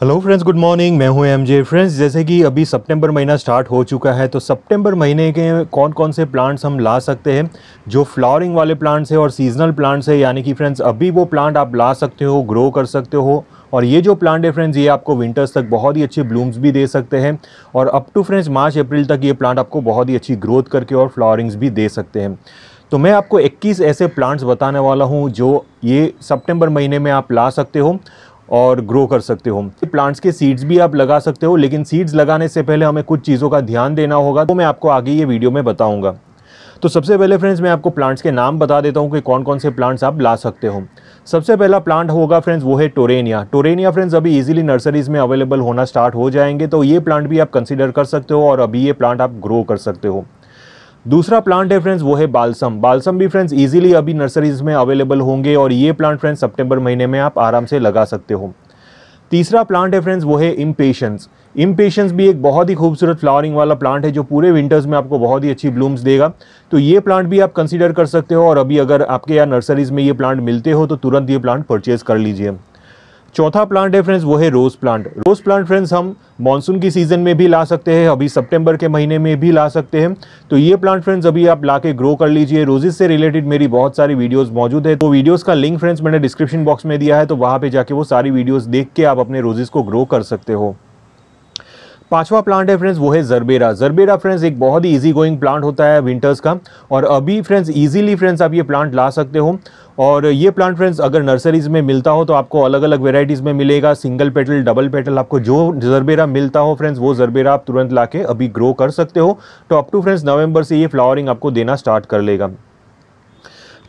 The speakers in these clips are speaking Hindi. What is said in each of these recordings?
हेलो फ्रेंड्स गुड मॉर्निंग मैं हूं एमजे फ्रेंड्स जैसे कि अभी सितंबर महीना स्टार्ट हो चुका है तो सितंबर महीने के कौन कौन से प्लांट्स हम ला सकते हैं जो फ्लावरिंग वाले प्लांट्स हैं और सीजनल प्लांट्स हैं यानी कि फ्रेंड्स अभी वो प्लांट आप ला सकते हो ग्रो कर सकते हो और ये जो प्लांट है फ्रेंड्स ये आपको विंटर्स तक बहुत ही अच्छे ब्लूम्स भी दे सकते हैं और अप टू फ्रेंड्स मार्च अप्रैल तक ये प्लांट आपको बहुत ही अच्छी ग्रोथ करके और फ्लावरिंग्स भी दे सकते हैं तो मैं आपको 21 ऐसे प्लांट्स बताने वाला हूँ जो ये सितंबर महीने में आप ला सकते हो और ग्रो कर सकते हो प्लांट्स के सीड्स भी आप लगा सकते हो लेकिन सीड्स लगाने से पहले हमें कुछ चीज़ों का ध्यान देना होगा तो मैं आपको आगे ये वीडियो में बताऊंगा तो सबसे पहले फ्रेंड्स मैं आपको प्लांट्स के नाम बता देता हूँ कि कौन कौन से प्लांट्स आप ला सकते हो सबसे पहला प्लांट होगा फ्रेंड्स वो है टोरेनिया टोरेनिया फ्रेंड्स अभी इजीली नर्सरीज में अवेलेबल होना स्टार्ट हो जाएंगे तो ये प्लांट भी आप कंसिडर कर सकते हो और अभी ये प्लांट आप ग्रो कर सकते हो दूसरा प्लांट है फ्रेंड्स वो है बालसम बालसम भी फ्रेंड्स इजीली अभी नर्सरीज में अवेलेबल होंगे और ये प्लांट फ्रेंड्स सितंबर महीने में आप आराम से लगा सकते हो तीसरा प्लांट है फ्रेंड्स वो है इम्पेशंस इम्पेशंस भी एक बहुत ही खूबसूरत फ्लावरिंग वाला प्लांट है जो पूरे विंटर्स में आपको बहुत ही अच्छी ब्लूम्स देगा तो ये प्लांट भी आप कंसिडर कर सकते हो और अभी अगर आपके यहाँ नर्सरीज में ये प्लांट मिलते हो तो तुरंत ये प्लांट परचेज कर लीजिए चौथा प्लांट है फ्रेंड्स वो है rose plant rose plant friends हम मानसून की सीज़न में भी ला सकते हैं अभी सितंबर के महीने में भी ला सकते हैं तो ये प्लांट फ्रेंड्स अभी आप ला के ग्रो कर लीजिए रोजेज से रिलेटेड मेरी बहुत सारी वीडियोस मौजूद है तो वीडियोस का लिंक फ्रेंड्स मैंने डिस्क्रिप्शन बॉक्स में दिया है तो वहाँ पर जाके वो सारी वीडियोज़ देख के आप अपने रोजेज को ग्रो कर सकते हो पांचवा प्लांट है फ्रेंड्स वो है जरबेरा जरबेरा फ्रेंड्स एक बहुत ही इजी गोइंग प्लांट होता है विंटर्स का और अभी फ्रेंड्स इजीली फ्रेंड्स आप ये प्लांट ला सकते हो और ये प्लांट फ्रेंड्स अगर नर्सरीज में मिलता हो तो आपको अलग अलग वेराइटीज़ में मिलेगा सिंगल पेटल डबल पेटल आपको जो जरबेरा मिलता हो फ्रेंड्स वो जरबेरा आप तुरंत ला के अभी ग्रो कर सकते हो तो अप टू फ्रेंड्स नवंबर से ये फ्लावरिंग आपको देना स्टार्ट कर लेगा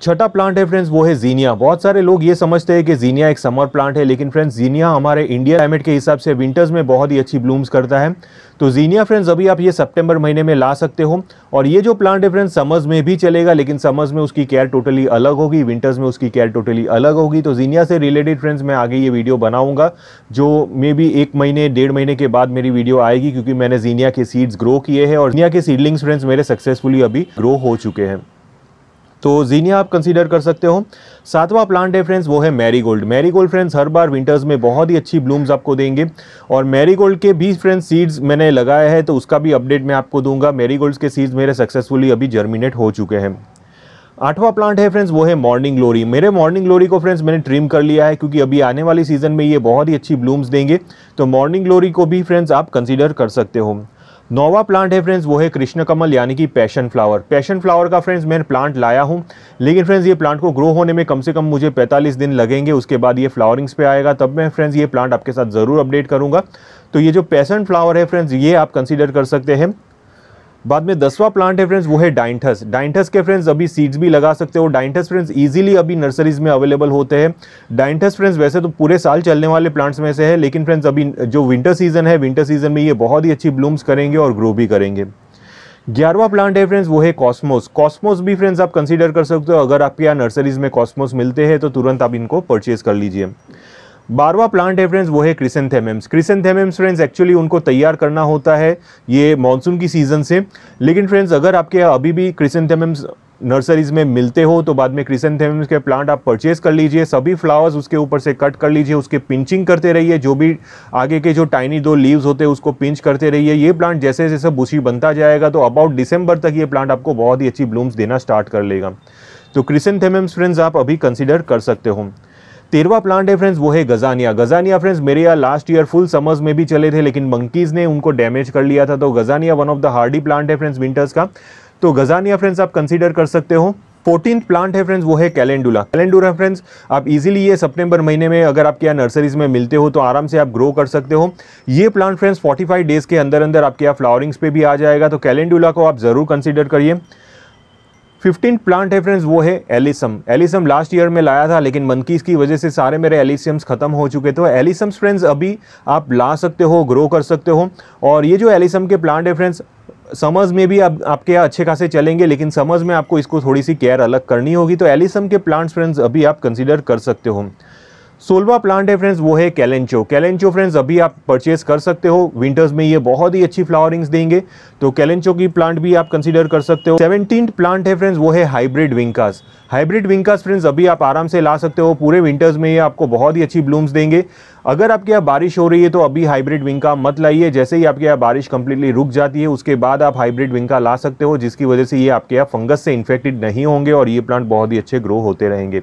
छठा प्लांट है फ्रेंड्स वो है जीनिया बहुत सारे लोग ये समझते हैं कि जीनिया एक समर प्लांट है लेकिन फ्रेंड्स जीनिया हमारे इंडिया क्लाइमेट के हिसाब से विंटर्स में बहुत ही अच्छी ब्लूम्स करता है तो जीनिया फ्रेंड्स अभी आप ये सितंबर महीने में ला सकते हो और ये जो प्लांट है फ्रेंड्स समर्स में भी चलेगा लेकिन समर्स में उसकी केयर टोटली अलग होगी विंटर्स में उसकी केयर टोटली अलग होगी तो जीनिया से रिलेटेड फ्रेंड्स मैं आगे ये वीडियो बनाऊंगा जो मे बी एक महीने डेढ़ महीने के बाद मेरी वीडियो आएगी क्योंकि मैंने जीनिया के सीड्स ग्रो किए हैं और जीनिया के सीडलिंग्स फ्रेंड्स मेरे सक्सेसफुली अभी ग्रो हो चुके हैं तो जीनिया आप कंसीडर कर सकते हो सातवां प्लांट है फ्रेंड्स वो है मैरीगोल्ड मैरीगोल्ड फ्रेंड्स हर बार विंटर्स में बहुत ही अच्छी ब्लूम्स आपको देंगे और मैरीगोल्ड के भी फ्रेंड्स सीड्स मैंने लगाया है तो उसका भी अपडेट मैं आपको दूंगा मैरीगोल्ड्स के सीड्स मेरे सक्सेसफुली अभी जर्मिनेट हो चुके हैं आठवां प्लांट है फ्रेंड्स वो है मॉर्निंग ग्लोरी मेरे मॉर्निंग ग्लोरी को फ्रेंड्स मैंने ट्रिम कर लिया है क्योंकि अभी आने वाली सीजन में ये बहुत ही अच्छी ब्लूम्स देंगे तो मॉर्निंग ग्लोरी को भी फ्रेंड्स आप कंसीडर कर सकते हो नोवा प्लांट है फ्रेंड्स वो है कृष्ण कमल यानी कि पैशन फ्लावर पैशन फ्लावर का फ्रेंड्स मैंने प्लांट लाया हूँ लेकिन फ्रेंड्स ये प्लांट को ग्रो होने में कम से कम मुझे 45 दिन लगेंगे उसके बाद ये फ्लावरिंग्स पे आएगा तब मैं फ्रेंड्स ये प्लांट आपके साथ ज़रूर अपडेट करूँगा तो ये जो पैशन फ्लावर है फ्रेंड्स ये आप कंसिडर कर सकते हैं बाद में दसवां प्लांट है फ्रेंड्स वो है डाइंठस डाइंठस के फ्रेंड्स अभी सीड्स भी लगा सकते हो डाइंटस फ्रेंड्स इजीली अभी नर्सरीज में अवेलेबल होते हैं डाइंटस फ्रेंड्स वैसे तो पूरे साल चलने वाले प्लांट्स में से है लेकिन फ्रेंड्स अभी जो विंटर सीजन है विंटर सीजन में ये बहुत ही अच्छी ब्लूम्स करेंगे और ग्रो भी करेंगे ग्यारहवा प्लांट है फ्रेंड्स वो है कॉस्मोस कॉस्मोस भी फ्रेंड्स आप कंसिडर कर सकते हो अगर आपके यहाँ नर्सरीज में कॉस्मोस मिलते हैं तो तुरंत आप इनको परचेज कर लीजिए बारवा प्लांट है फ्रेंड्स वो है क्रिसेंथेमम्स क्रिसेंथेमम्स फ्रेंड्स एक्चुअली उनको तैयार करना होता है ये मानसून की सीज़न से लेकिन फ्रेंड्स अगर आपके अभी भी क्रिसेंथेमम्स नर्सरीज़ में मिलते हो तो बाद में क्रिसेंथेमम्स के प्लांट आप परचेज़ कर लीजिए सभी फ्लावर्स उसके ऊपर से कट कर लीजिए उसके पिंचिंग करते रहिए जो भी आगे के जो टाइनी दो लीव्स होते हैं उसको पिंच करते रहिए ये प्लांट जैसे जैसे बुशी बनता जाएगा तो अबाउट डिसंबर तक ये प्लांट आपको बहुत ही अच्छी ब्लूम्स देना स्टार्ट कर लेगा तो क्रिसेंथेमम्स फ्रेंड्स आप अभी कंसिडर कर सकते हो तेरवा प्लांट है फ्रेंड्स वो है गजानिया गजानिया फ्रेंड्स मेरे यहाँ लास्ट ईयर फुल समर्स में भी चले थे लेकिन मंकीज़ ने उनको डैमेज कर लिया था तो gazania one of the hardy plant है फ्रेंड्स विंटर्स का तो गजानिया फ्रेंड्स आप कंसिडर कर सकते हो फोर्टीन प्लांट है फ्रेंड्स वो है कैलेंडुला कैलेंडुला फ्रेंड्स आप इजीली ये सितंबर महीने में अगर आपके यहाँ नर्सरीज में मिलते हो तो आराम से आप ग्रो कर सकते हो ये प्लांट फ्रेंड्स 45 डेज़ के अंदर अंदर आपके यहाँ फ्लावरिंग्स पे भी आ जाएगा तो कैलेंडुला को आप ज़रूर कंसिडर करिए फिफ्टीन प्लांट है फ्रेंड्स वो है एलिसम एलिसम लास्ट ईयर में लाया था लेकिन मंकीज़ की वजह से सारे मेरे एलिसम्स ख़त्म हो चुके थे एलिसम्स फ्रेंड्स अभी आप ला सकते हो ग्रो कर सकते हो और ये जो एलिसम के प्लांट है फ्रेंड्स समर्स में भी आप आपके यहाँ अच्छे खासे चलेंगे लेकिन समर्स में आपको इसको थोड़ी सी केयर अलग करनी होगी तो एलिसम के प्लांट्स फ्रेंड्स अभी आप कंसिडर कर सकते हो सोलवा प्लांट है फ्रेंड्स वो है कैलेंचो कैलेंचो फ्रेंड्स अभी आप परचेस कर सकते हो विंटर्स में ये बहुत ही अच्छी फ्लावरिंग्स देंगे तो कैलेंचो की प्लांट भी आप कंसीडर कर सकते हो सेवनटीन प्लांट है फ्रेंड्स वो है hybrid vincas hybrid vincas friends अभी आप आराम से ला सकते हो पूरे विंटर्स में ये आपको बहुत ही अच्छी ब्लूम्स देंगे अगर आपके यहाँ बारिश हो रही है तो अभी हाइब्रिड विंका मत लाइए जैसे ही आपके यहाँ बारिश कंप्लीटली रुक जाती है उसके बाद आप हाइब्रिड विंका ला सकते हो जिसकी वजह से ये आपके यहाँ फंगस से इन्फेक्टेड नहीं होंगे और ये प्लांट बहुत ही अच्छे ग्रो होते रहेंगे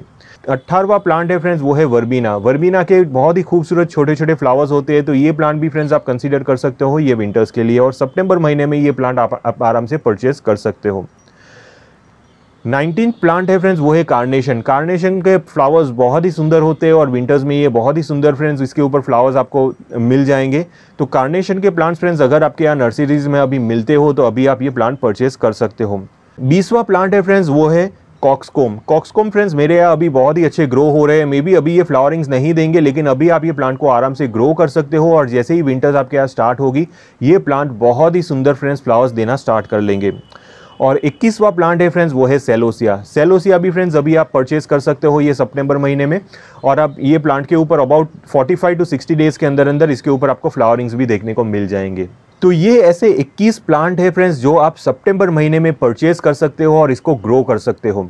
अट्ठारवा प्लांट है फ्रेंड्स वो है वर्बीना वर्बीना के बहुत ही खूबसूरत छोटे छोटे फ्लावर्स होते हैं तो ये प्लांट भी फ्रेंड्स आप कंसीडर कर सकते हो ये विंटर्स के लिए और सितंबर महीने में ये प्लांट आप, आप आराम से परचेज कर सकते हो नाइनटीन प्लांट है फ्रेंड्स वो है कार्नेशन कार्नेशन के फ्लावर्स बहुत ही सुंदर होते हैं और विंटर्स में ये बहुत ही सुंदर फ्रेंड्स इसके ऊपर फ्लावर्स आपको मिल जाएंगे तो कार्नेशन के प्लांट्स फ्रेंड्स अगर आपके यहाँ नर्सरीज में अभी मिलते हो तो अभी आप ये प्लांट परचेज कर सकते हो बीसवा प्लांट है फ्रेंड्स वो है कॉक्सकोम कॉक्सकोम फ्रेंड्स मेरे यहाँ अभी बहुत ही अच्छे ग्रो हो रहे हैं मे बी अभी ये फ्लावरिंग्स नहीं देंगे लेकिन अभी आप ये प्लांट को आराम से ग्रो कर सकते हो और जैसे ही विंटर्स आपके यहाँ स्टार्ट होगी ये प्लांट बहुत ही सुंदर फ्रेंड्स फ्लावर्स देना स्टार्ट कर लेंगे और 21वां प्लांट है फ्रेंड्स वो है सेलोसिया सेलोसिया भी फ्रेंड्स अभी आप परचेज कर सकते हो ये सितंबर महीने में और आप ये प्लांट के ऊपर अबाउट 45 टू 60 डेज़ के अंदर अंदर इसके ऊपर आपको फ्लावरिंग्स भी देखने को मिल जाएंगे तो ये ऐसे 21 प्लांट है फ्रेंड्स जो आप सितंबर महीने में परचेज कर सकते हो और इसको ग्रो कर सकते हो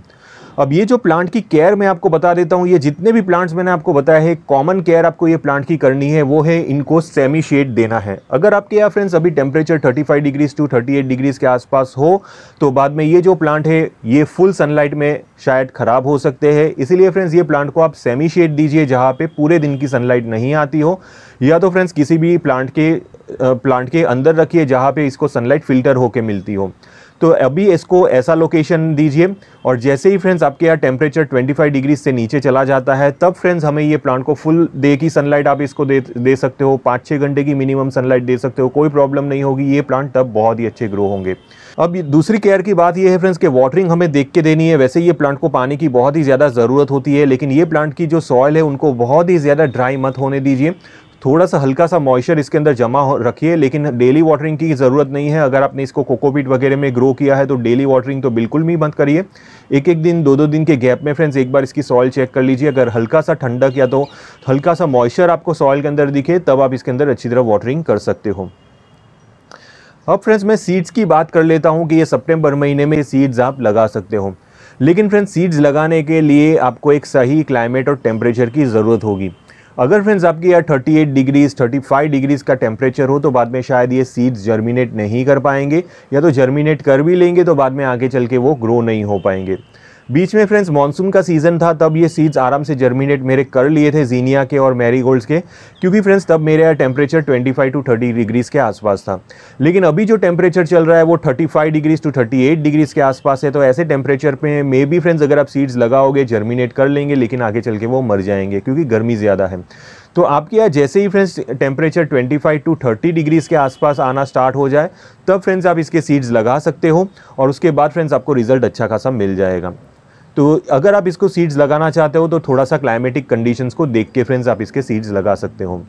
अब ये जो प्लांट की केयर मैं आपको बता देता हूँ ये जितने भी प्लांट्स मैंने आपको बताया है कॉमन केयर आपको ये प्लांट की करनी है वो है इनको सेमी शेड देना है अगर आपके यहाँ फ्रेंड्स अभी टेम्परेचर 35 डिग्रीज टू 38 डिग्रीज के आसपास हो तो बाद में ये जो प्लांट है ये फुल सनलाइट में शायद ख़राब हो सकते हैं इसीलिए फ्रेंड्स ये प्लांट को आप सेमी शेड दीजिए जहाँ पर पूरे दिन की सनलाइट नहीं आती हो या तो फ्रेंड्स किसी भी प्लांट के प्लांट के अंदर रखिए जहाँ पर इसको सनलाइट फ़िल्टर होके मिलती हो तो अभी इसको ऐसा लोकेशन दीजिए और जैसे ही फ्रेंड्स आपके यहाँ टेम्परेचर 25 डिग्री से नीचे चला जाता है तब फ्रेंड्स हमें ये प्लांट को फुल डे की सनलाइट आप इसको दे दे सकते हो पाँच छः घंटे की मिनिमम सनलाइट दे सकते हो कोई प्रॉब्लम नहीं होगी ये प्लांट तब बहुत ही अच्छे ग्रो होंगे अब दूसरी केयर की बात ये है फ्रेंड्स कि वाटरिंग हमें देख के देनी है वैसे ये प्लांट को पानी की बहुत ही ज़्यादा ज़रूरत होती है लेकिन ये प्लांट की जो सॉयल है उनको बहुत ही ज़्यादा ड्राई मत होने दीजिए थोड़ा सा हल्का सा मॉइस्चर इसके अंदर जमा रखिए लेकिन डेली वाटरिंग की ज़रूरत नहीं है अगर आपने इसको कोकोपीट वगैरह में ग्रो किया है तो डेली वाटरिंग तो बिल्कुल भी बंद करिए एक एक दिन दो दो दिन के गैप में फ्रेंड्स एक बार इसकी सॉइल चेक कर लीजिए अगर हल्का सा ठंडक या तो हल्का सा मॉइस्चर आपको सॉइल के अंदर दिखे तब आप इसके अंदर अच्छी तरह वाटरिंग कर सकते हो अब फ्रेंड्स मैं सीड्स की बात कर लेता हूँ कि ये सप्टेम्बर महीने में सीड्स आप लगा सकते हो लेकिन फ्रेंड्स सीड्स लगाने के लिए आपको एक सही क्लाइमेट और टेम्परेचर की ज़रूरत होगी अगर फ्रेंड्स आपकी यार 38 डिग्रीज 35 डिग्रीज का टेम्परेचर हो तो बाद में शायद ये सीड्स जर्मिनेट नहीं कर पाएंगे या तो जर्मिनेट कर भी लेंगे तो बाद में आगे चल के वो ग्रो नहीं हो पाएंगे बीच में फ्रेंड्स मानसून का सीज़न था तब ये सीड्स आराम से जर्मिनेट मेरे कर लिए थे जीनिया के और गोल्ड्स के क्योंकि फ्रेंड्स तब मेरे यहाँ टेम्परेचर 25 टू 30 डिग्रीज़ के आसपास था लेकिन अभी जो टेम्परेचर चल रहा है वो 35 डिग्रीज़ टू 38 डिग्रीज़ के आसपास है तो ऐसे टेम्परेचर पे मे भी फ्रेंड्स अगर आप सीड्स लगाओगे जर्मिनेट कर लेंगे लेकिन आगे चल के वो मर जाएंगे क्योंकि गर्मी ज़्यादा है तो आपके यहाँ जैसे ही फ्रेंड्स टेम्परेचर 25 टू 30 डिग्रीज़ के आसपास आना स्टार्ट हो जाए तब फ्रेंड्स आप इसके सीड्स लगा सकते हो और उसके बाद फ्रेंड्स आपको रिजल्ट अच्छा खासा मिल जाएगा तो अगर आप इसको सीड्स लगाना चाहते हो तो थोड़ा सा क्लाइमेटिक कंडीशंस को देख के फ्रेंड्स आप इसके सीड्स लगा सकते हो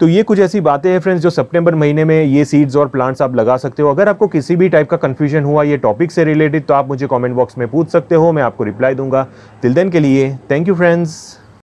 तो ये कुछ ऐसी बातें हैं फ्रेंड्स जो सितंबर महीने में ये सीड्स और प्लांट्स आप लगा सकते हो अगर आपको किसी भी टाइप का कन्फ्यूजन हुआ ये टॉपिक से रिलेटेड तो आप मुझे कॉमेंट बॉक्स में पूछ सकते हो मैं आपको रिप्लाई दूंगा तिल देन के लिए थैंक यू फ्रेंड्स